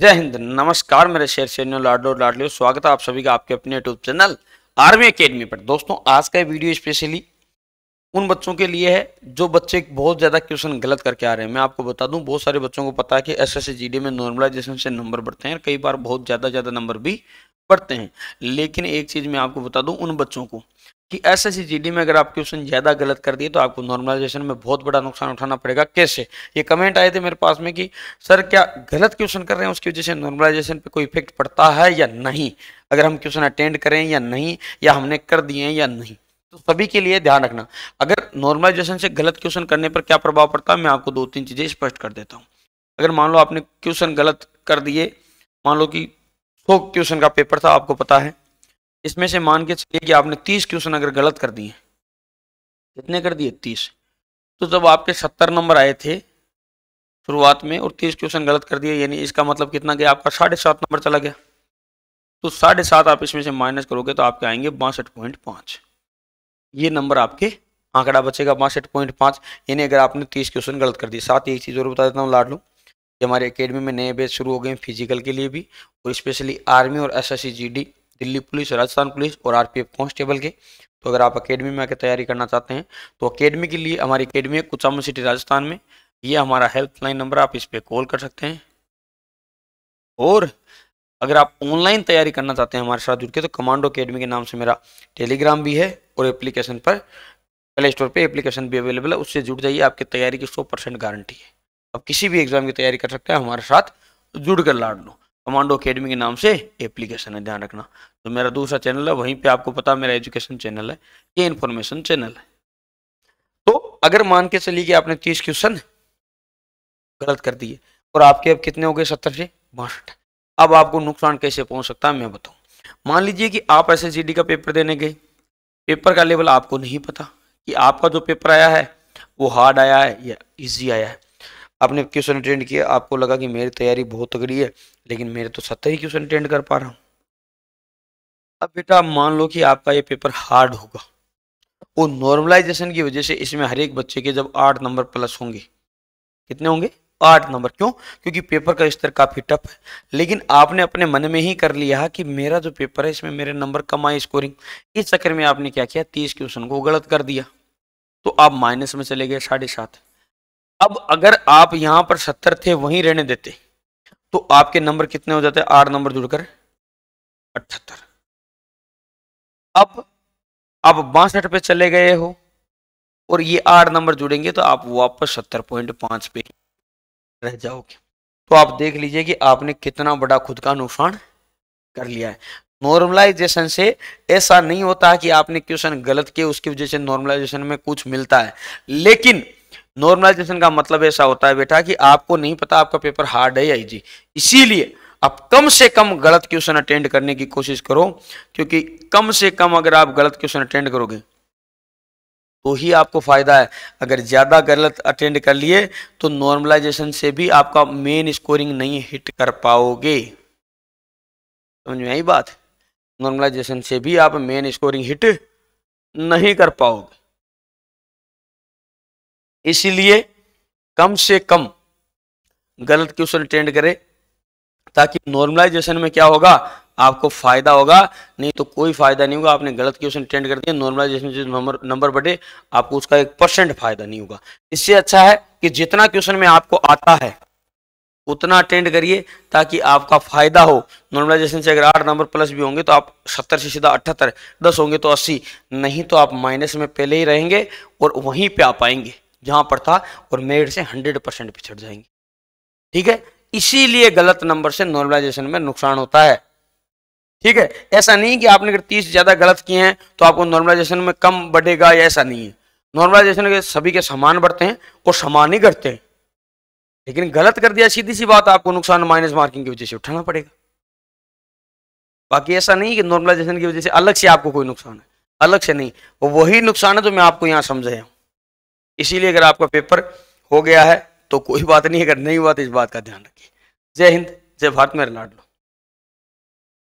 जय हिंद नमस्कार मेरे शेर सैन्य लाडलो लाडलियो स्वागत है आप सभी का आपके अपने यूट्यूब चैनल आर्मी एकेडमी पर दोस्तों आज का वीडियो स्पेशली उन बच्चों के लिए है जो बच्चे बहुत ज़्यादा क्वेश्चन गलत करके आ रहे हैं मैं आपको बता दूं बहुत सारे बच्चों को पता है कि एस एस में नॉर्मलाइजेशन से नंबर बढ़ते हैं कई बार बहुत ज़्यादा ज़्यादा नंबर भी बढ़ते हैं लेकिन एक चीज़ मैं आपको बता दूँ उन बच्चों को कि एस एस में अगर आप क्वेश्चन ज़्यादा गलत कर दिए तो आपको नॉर्मलाइजेशन में बहुत बड़ा नुकसान उठाना पड़ेगा कैसे ये कमेंट आए थे मेरे पास में कि सर क्या गलत क्वेश्चन कर रहे हैं उसकी वजह से नॉर्मलाइजेशन पे कोई इफेक्ट पड़ता है या नहीं अगर हम क्वेश्चन अटेंड करें या नहीं या हमने कर दिए हैं या नहीं तो सभी के लिए ध्यान रखना अगर नॉर्मलाइजेशन से गलत क्वेश्चन करने पर क्या प्रभाव पड़ता है मैं आपको दो तीन चीज़ें स्पष्ट कर देता हूँ अगर मान लो आपने क्वेश्चन गलत कर दिए मान लो कि सौ क्वेश्चन का पेपर था आपको पता है इसमें से मान के चलिए कि आपने तीस क्वेश्चन अगर गलत कर दिए कितने कर दिए तीस तो जब आपके सत्तर नंबर आए थे शुरुआत में और तीस क्वेश्चन गलत कर दिए यानी इसका मतलब कितना गया आपका साढ़े सात नंबर चला गया तो साढ़े सात आप इसमें से माइनस करोगे तो आपके आएंगे बासठ पॉइंट पाँच ये नंबर आपके आंकड़ा बचेगा बासठ पॉइंट पाँच यानी अगर आपने तीस क्वेश्चन गलत कर दिए साथ ही एक चीज़ और बता देता हूँ लाड लूँ कि हमारे अकेडमी में नए बेच शुरू हो गए फिजिकल के लिए भी और स्पेशली आर्मी और S S Delhi police Rajasthan police और आरपीएफ कांस्टेबल के तो अगर आप अकेडमी में आकर तैयारी करना चाहते हैं तो अकेडमी के लिए हमारी अकेडमी है कुचामू सिटी राजस्थान में ये हमारा हेल्पलाइन नंबर आप इस पर कॉल कर सकते हैं और अगर आप ऑनलाइन तैयारी करना चाहते हैं हमारे साथ जुड़ के तो कमांडो अकेडमी के नाम से मेरा टेलीग्राम भी है और एप्लीकेशन पर प्ले स्टोर पर एप्लीकेशन भी अवेलेबल है उससे जुड़ जाइए आपकी तैयारी की सौ परसेंट गारंटी है आप किसी भी एग्जाम की तैयारी कर सकते हैं हमारे साथ जुड़ कर लाड़ लो कमांडो अकेडमी के नाम से एप्लीकेशन है ध्यान रखना तो मेरा दूसरा चैनल है वहीं पे आपको पता मेरा एजुकेशन चैनल है ये इन्फॉर्मेशन चैनल है तो अगर मान के चलिए कि आपने तीस क्वेश्चन गलत कर दिए और आपके अब कितने हो गए सत्तर से बासठ अब आपको नुकसान कैसे पहुंच सकता है मैं बताऊँ मान लीजिए कि आप एस का पेपर देने गए पेपर का लेवल आपको नहीं पता कि आपका जो पेपर आया है वो हार्ड आया है या ईजी आया है आपने क्वेश्चन अटेंड किया आपको लगा कि मेरी तैयारी बहुत तगड़ी है लेकिन मेरे तो सत्तर ही क्वेश्चन अटेंड कर पा रहा हूँ अब बेटा मान लो कि आपका ये पेपर हार्ड होगा वो नॉर्मलाइजेशन की वजह से इसमें हर एक बच्चे के जब आठ नंबर प्लस होंगे कितने होंगे आठ नंबर क्यों क्योंकि पेपर का स्तर काफ़ी टफ है लेकिन आपने अपने मन में ही कर लिया कि मेरा जो पेपर है इसमें मेरे नंबर कम आए स्कोरिंग इस चक्कर में आपने क्या किया तीस क्वेश्चन को गलत कर दिया तो आप माइनस में चले गए साढ़े सात अब अगर आप यहां पर सत्तर थे वहीं रहने देते तो आपके नंबर कितने हो जाते आठ नंबर जुड़कर अठहत्तर अब आप बासठ पे चले गए हो और ये आठ नंबर जुड़ेंगे तो आप वापस सत्तर पॉइंट पांच पे रह जाओगे तो आप देख लीजिए कि आपने कितना बड़ा खुद का नुकसान कर लिया है नॉर्मलाइजेशन से ऐसा नहीं होता कि आपने क्वेश्चन गलत किए उसकी वजह से नॉर्मलाइजेशन में कुछ मिलता है लेकिन नॉर्मलाइजेशन का मतलब ऐसा होता है बेटा कि आपको नहीं पता आपका पेपर हार्ड है या इजी इसीलिए आप कम से कम गलत क्वेश्चन अटेंड करने की कोशिश करो क्योंकि कम से कम अगर आप गलत क्वेश्चन अटेंड करोगे तो ही आपको फायदा है अगर ज़्यादा गलत अटेंड कर लिए तो नॉर्मलाइजेशन से भी आपका मेन स्कोरिंग नहीं हिट कर पाओगे समझ में आई बात नॉर्मलाइजेशन से भी आप मेन स्कोरिंग हिट नहीं कर पाओगे इसीलिए कम से कम गलत क्वेश्चन अटेंड करें ताकि नॉर्मलाइजेशन में क्या होगा आपको फायदा होगा नहीं तो कोई फायदा नहीं होगा आपने गलत क्वेश्चन अटेंड कर दिया नॉर्मलाइजेशन जिस नंबर नंबर बढ़े आपको उसका एक परसेंट फायदा नहीं होगा इससे अच्छा है कि जितना क्वेश्चन में आपको आता है उतना अटेंड करिए ताकि आपका फायदा हो नॉर्मलाइजेशन से अगर आठ नंबर प्लस भी होंगे तो आप सत्तर से सीधा अठहत्तर दस होंगे तो अस्सी नहीं तो आप माइनस में पहले ही रहेंगे और वहीं पे आ पाएंगे जहां पर था और मेड से हंड्रेड परसेंट पिछड़ जाएंगे ठीक है इसीलिए गलत नंबर से नॉर्मलाइजेशन में नुकसान होता है ठीक है ऐसा नहीं कि आपने अगर तीस ज्यादा गलत किए हैं तो आपको नॉर्मलाइजेशन में कम बढ़ेगा या ऐसा नहीं है नॉर्मलाइजेशन के सभी के समान बढ़ते हैं और समान ही घटते हैं लेकिन गलत कर दिया सीधी सी बात आपको नुकसान माइनस मार्किंग की वजह से उठाना पड़ेगा बाकी ऐसा नहीं कि नॉर्मलाइजेशन की वजह से अलग से आपको कोई नुकसान है अलग से नहीं वो वही नुकसान है जो मैं आपको यहाँ समझाया हूँ इसीलिए अगर आपका पेपर हो गया है तो कोई बात नहीं अगर नहीं हुआ तो इस बात का ध्यान रखिए जय हिंद जय भारत मेरे लाडलो